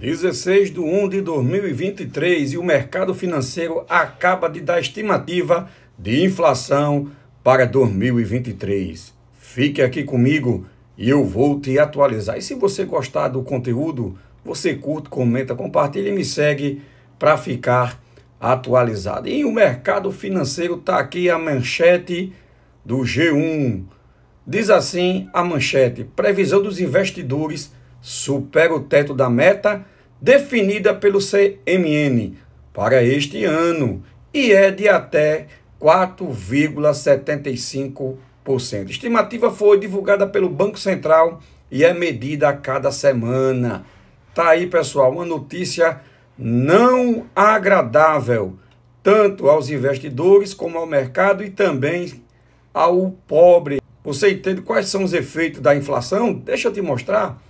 16 de 1 de 2023 e o mercado financeiro acaba de dar estimativa de inflação para 2023. Fique aqui comigo e eu vou te atualizar. E se você gostar do conteúdo, você curte, comenta, compartilha e me segue para ficar atualizado. E o mercado financeiro está aqui a manchete do G1. Diz assim a manchete: previsão dos investidores supera o teto da meta definida pelo CMN para este ano e é de até 4,75%. A estimativa foi divulgada pelo Banco Central e é medida a cada semana. Tá aí, pessoal, uma notícia não agradável tanto aos investidores como ao mercado e também ao pobre. Você entende quais são os efeitos da inflação? Deixa eu te mostrar.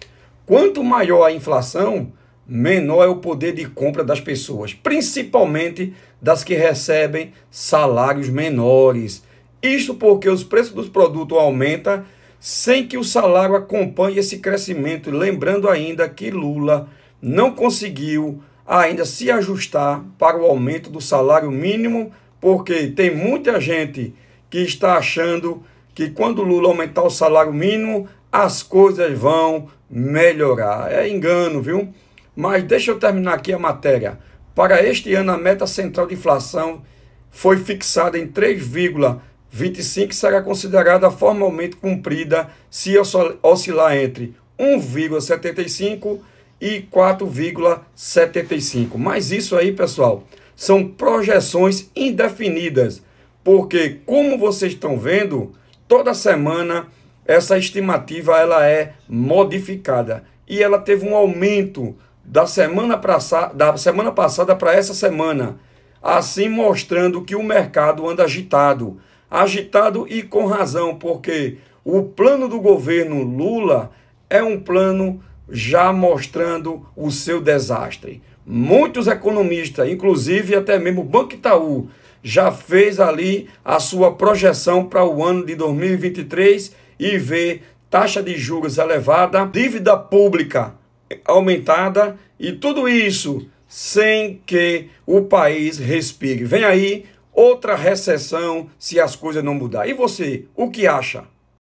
Quanto maior a inflação, menor é o poder de compra das pessoas, principalmente das que recebem salários menores. Isto porque os preços dos produtos aumentam sem que o salário acompanhe esse crescimento. Lembrando ainda que Lula não conseguiu ainda se ajustar para o aumento do salário mínimo, porque tem muita gente que está achando que quando Lula aumentar o salário mínimo, as coisas vão melhorar. É engano, viu? Mas deixa eu terminar aqui a matéria. Para este ano, a meta central de inflação foi fixada em 3,25 e será considerada formalmente cumprida se oscilar entre 1,75 e 4,75. Mas isso aí, pessoal, são projeções indefinidas, porque, como vocês estão vendo, toda semana essa estimativa ela é modificada e ela teve um aumento da semana, pra, da semana passada para essa semana, assim mostrando que o mercado anda agitado. Agitado e com razão, porque o plano do governo Lula é um plano já mostrando o seu desastre. Muitos economistas, inclusive até mesmo o Banco Itaú, já fez ali a sua projeção para o ano de 2023 e ver taxa de juros elevada, dívida pública aumentada e tudo isso sem que o país respire. Vem aí outra recessão se as coisas não mudar. E você, o que acha?